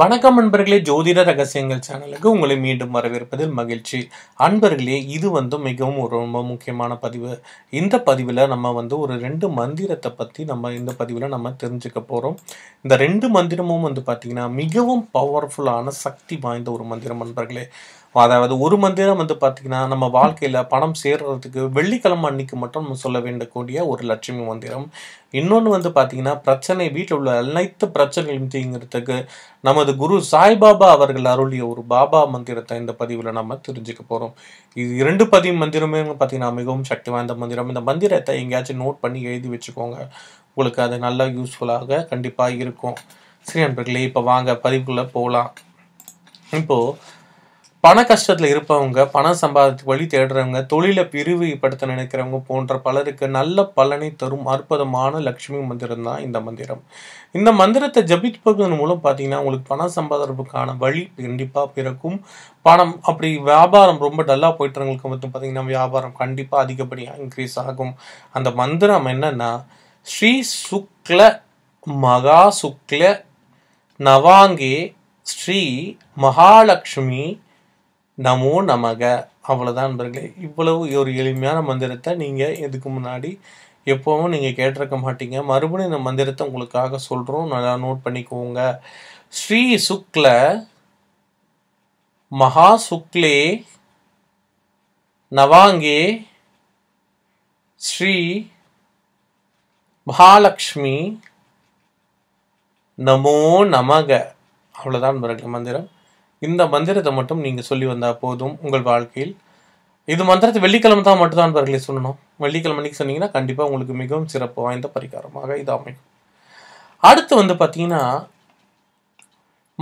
வணக்கம் அன்பர்களே ஜோதிட ரகசியங்கள் சேனலுக்கு உங்களை மீண்டும் வரவேற்பதில் மகிழ்ச்சி அன்பர்களே இது வந்து மிகவும் ஒரு ரொம்ப முக்கியமான பதிவு இந்த பதிவில் நம்ம வந்து ஒரு ரெண்டு மந்திரத்தை பற்றி நம்ம இந்த பதிவில் நம்ம தெரிஞ்சுக்க போகிறோம் இந்த ரெண்டு மந்திரமும் வந்து பார்த்திங்கன்னா மிகவும் பவர்ஃபுல்லான சக்தி வாய்ந்த ஒரு மந்திரம் அன்பர்களே அதாவது ஒரு மந்திரம் வந்து பார்த்திங்கன்னா நம்ம வாழ்க்கையில் பணம் சேர்றதுக்கு வெள்ளிக்கிழமை அன்னைக்கு மட்டும் நம்ம சொல்ல வேண்டக்கூடிய ஒரு லட்சுமி மந்திரம் இன்னொன்று வந்து பார்த்திங்கன்னா பிரச்சனை வீட்டில் உள்ள அனைத்து பிரச்சனைகளும் தீங்கிறதுக்கு நமது குரு சாய்பாபா அவர்கள் அருளிய ஒரு பாபா மந்திரத்தை இந்த பதிவில் நம்ம தெரிஞ்சுக்க போகிறோம் இது இரண்டு பதிவு மந்திரமே பார்த்திங்கன்னா மிகவும் சக்தி வாய்ந்த மந்திரம் இந்த மந்திரத்தை எங்கேயாச்சும் நோட் பண்ணி எழுதி வச்சுக்கோங்க உங்களுக்கு அது நல்லா யூஸ்ஃபுல்லாக கண்டிப்பாக இருக்கும் சரி நண்பர்களே இப்போ வாங்க பதிவுக்குள்ளே போகலாம் இப்போது பண கஷ்டத்தில் இருப்பவங்க பணம் சம்பாதித்து வழி தேடுறவங்க தொழிலை பிரிவுபடுத்த நினைக்கிறவங்க போன்ற பலருக்கு நல்ல பலனை தரும் அற்புதமான லக்ஷ்மி மந்திரம் தான் இந்த மந்திரம் இந்த மந்திரத்தை ஜபிப்பதன் மூலம் பார்த்தீங்கன்னா உங்களுக்கு பணம் சம்பாதிப்புக்கான வழி கண்டிப்பாக பிறக்கும் பணம் அப்படி வியாபாரம் ரொம்ப டல்லாக போயிட்டுறவங்களுக்கு மட்டும் பார்த்தீங்கன்னா வியாபாரம் கண்டிப்பாக அதிகப்படியாக இன்க்ரீஸ் ஆகும் அந்த மந்திரம் என்னென்னா ஸ்ரீ சுக்ல மகா சுக்ல நவாங்கே ஸ்ரீ மகாலட்சுமி நமோ நமக அவ்வளோதான் நண்பர்களே இவ்வளவு ஒரு எளிமையான மந்திரத்தை நீங்கள் இதுக்கு முன்னாடி எப்போவும் நீங்கள் கேட்டிருக்க மாட்டீங்க மறுபடியும் இந்த மந்திரத்தை உங்களுக்காக சொல்கிறோம் நல்லா நோட் பண்ணிக்கோங்க ஸ்ரீ சுக்ல மகா சுக்லே நவாங்கே ஸ்ரீ மகாலக்ஷ்மி நமோ நமக அவ்வளோதான் நண்பர்களே மந்திரம் இந்த மந்திரத்தை மட்டும் நீங்கள் சொல்லி வந்தால் போதும் உங்கள் வாழ்க்கையில் இது மந்திரத்தை வெள்ளிக்கிழமை தான் மட்டும்தான் அன்பர்களே சொல்லணும் வெள்ளிக்கிழமை அன்றைக்கி சொன்னீங்கன்னா கண்டிப்பாக உங்களுக்கு மிகவும் சிறப்பு வாய்ந்த பரிகாரமாக இது அமைக்கும் அடுத்து வந்து பார்த்தீங்கன்னா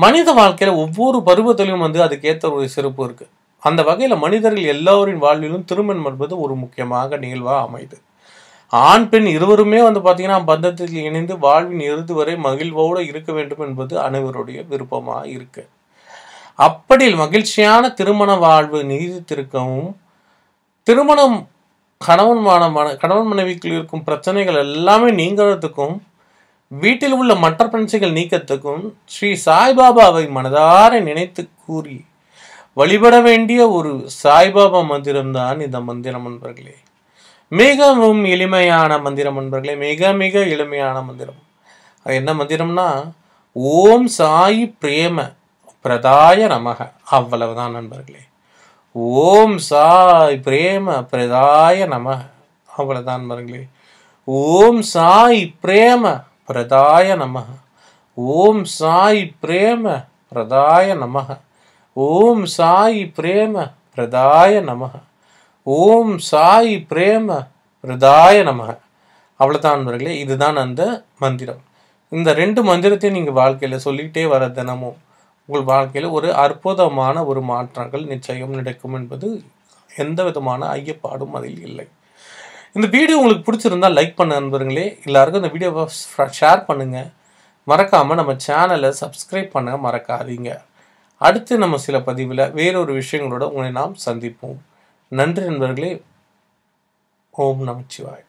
மனித வாழ்க்கையில் ஒவ்வொரு பருவத்திலையும் வந்து அதுக்கேற்ற ஒரு சிறப்பு இருக்குது அந்த வகையில் மனிதர்கள் எல்லோரின் வாழ்விலும் திருமணம் என்பது ஒரு முக்கியமாக நிகழ்வாக அமைது ஆண் பெண் இருவருமே வந்து பார்த்தீங்கன்னா பந்தத்தில் இணைந்து வாழ்வின் இறுதி வரை மகிழ்வோடு இருக்க வேண்டும் என்பது அனைவருடைய விருப்பமாக இருக்குது அப்படி மகிழ்ச்சியான திருமண வாழ்வு நீதித்திருக்கவும் திருமணம் கணவன் மன கணவன் மனைவிக்குள் இருக்கும் பிரச்சனைகள் எல்லாமே நீங்கிறதுக்கும் வீட்டில் உள்ள மற்ற பிரச்சனைகள் நீக்கத்துக்கும் ஸ்ரீ சாய்பாபாவை மனதார நினைத்து கூறி வழிபட வேண்டிய ஒரு சாய்பாபா மந்திரம்தான் இந்த மந்திரம் முன்பர்களே மிகவும் எளிமையான மந்திரம் நண்பர்களே மிக மிக எளிமையான மந்திரம் அது என்ன மந்திரம்னா ஓம் சாயி பிரேம பிரதாய நமக அவ்வளவுதான் நண்பர்களே ஓம் சாய் பிரேம பிரதாய நமக அவ்வளவுதான் நண்பர்களே ஓம் சாய் பிரேம பிரதாய நமக ஓம் சாய் பிரேம பிரதாய நமக ஓம் சாய் பிரேம பிரதாய நமக ஓம் சாய் பிரேம பிரதாய நமக அவ்வளோதான் நண்பர்களே இதுதான் அந்த மந்திரம் இந்த ரெண்டு மந்திரத்தையும் நீங்கள் வாழ்க்கையில் சொல்லிக்கிட்டே வர தினமும் உங்கள் வாழ்க்கையில் ஒரு அற்புதமான ஒரு மாற்றங்கள் நிச்சயம் நடக்கும் என்பது எந்த விதமான ஐயப்பாடும் அதில் இல்லை இந்த வீடியோ உங்களுக்கு பிடிச்சிருந்தால் லைக் பண்ண நண்பர்களே எல்லாருக்கும் இந்த வீடியோவை ஷேர் பண்ணுங்கள் மறக்காமல் நம்ம சேனலை சப்ஸ்கிரைப் பண்ண மறக்காதீங்க அடுத்து நம்ம சில பதிவில் வேறொரு விஷயங்களோட உங்களை நாம் சந்திப்போம் நன்றி நண்பர்களே ஓம் நமச்சிவாய்